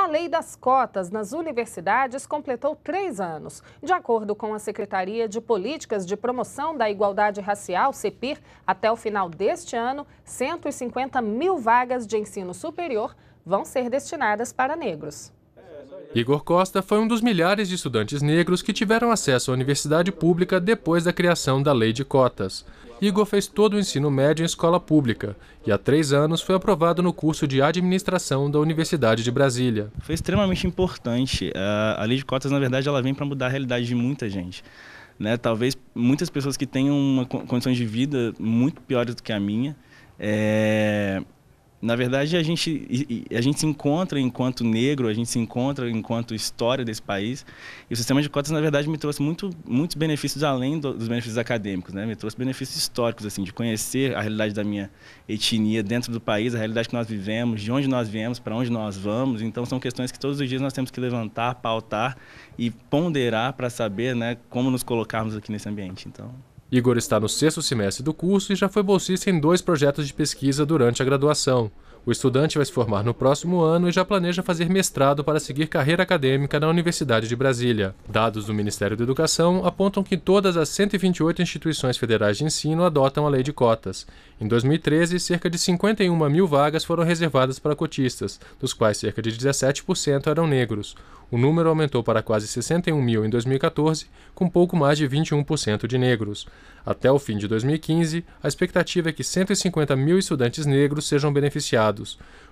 A lei das cotas nas universidades completou três anos. De acordo com a Secretaria de Políticas de Promoção da Igualdade Racial, CEPIR, até o final deste ano, 150 mil vagas de ensino superior vão ser destinadas para negros. Igor Costa foi um dos milhares de estudantes negros que tiveram acesso à universidade pública depois da criação da lei de cotas. Igor fez todo o ensino médio em escola pública e há três anos foi aprovado no curso de administração da Universidade de Brasília. Foi extremamente importante. A lei de cotas, na verdade, ela vem para mudar a realidade de muita gente. Né? Talvez muitas pessoas que tenham uma condições de vida muito piores do que a minha. É na verdade, a gente, a gente se encontra enquanto negro, a gente se encontra enquanto história desse país. E o sistema de cotas, na verdade, me trouxe muito, muitos benefícios além do, dos benefícios acadêmicos, né? Me trouxe benefícios históricos, assim, de conhecer a realidade da minha etnia dentro do país, a realidade que nós vivemos, de onde nós viemos, para onde nós vamos. Então, são questões que todos os dias nós temos que levantar, pautar e ponderar para saber, né, como nos colocarmos aqui nesse ambiente. Então. Igor está no sexto semestre do curso e já foi bolsista em dois projetos de pesquisa durante a graduação. O estudante vai se formar no próximo ano e já planeja fazer mestrado para seguir carreira acadêmica na Universidade de Brasília. Dados do Ministério da Educação apontam que todas as 128 instituições federais de ensino adotam a lei de cotas. Em 2013, cerca de 51 mil vagas foram reservadas para cotistas, dos quais cerca de 17% eram negros. O número aumentou para quase 61 mil em 2014, com pouco mais de 21% de negros. Até o fim de 2015, a expectativa é que 150 mil estudantes negros sejam beneficiados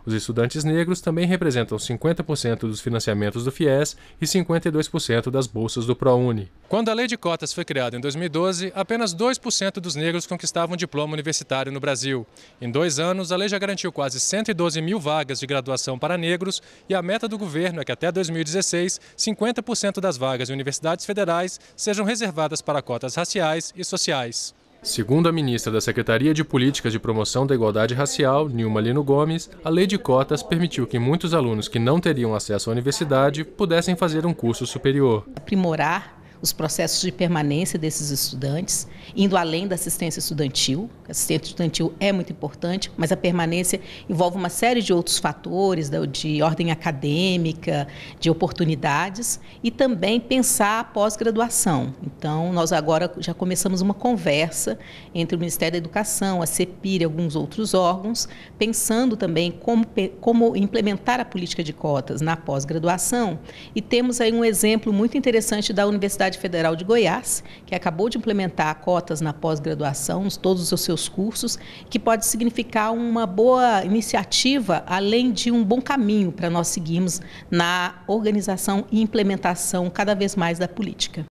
os estudantes negros também representam 50% dos financiamentos do FIES e 52% das bolsas do ProUni. Quando a lei de cotas foi criada em 2012, apenas 2% dos negros conquistavam diploma universitário no Brasil. Em dois anos, a lei já garantiu quase 112 mil vagas de graduação para negros e a meta do governo é que até 2016, 50% das vagas em universidades federais sejam reservadas para cotas raciais e sociais. Segundo a ministra da Secretaria de Políticas de Promoção da Igualdade Racial, Nilma Lino Gomes, a lei de cotas permitiu que muitos alunos que não teriam acesso à universidade pudessem fazer um curso superior. Aprimorar os processos de permanência desses estudantes, indo além da assistência estudantil. A assistência estudantil é muito importante, mas a permanência envolve uma série de outros fatores, de ordem acadêmica, de oportunidades, e também pensar a pós-graduação. Então, nós agora já começamos uma conversa entre o Ministério da Educação, a CEPIR e alguns outros órgãos, pensando também como, como implementar a política de cotas na pós-graduação. E temos aí um exemplo muito interessante da Universidade Universidade Federal de Goiás, que acabou de implementar cotas na pós-graduação, todos os seus cursos, que pode significar uma boa iniciativa, além de um bom caminho para nós seguirmos na organização e implementação cada vez mais da política.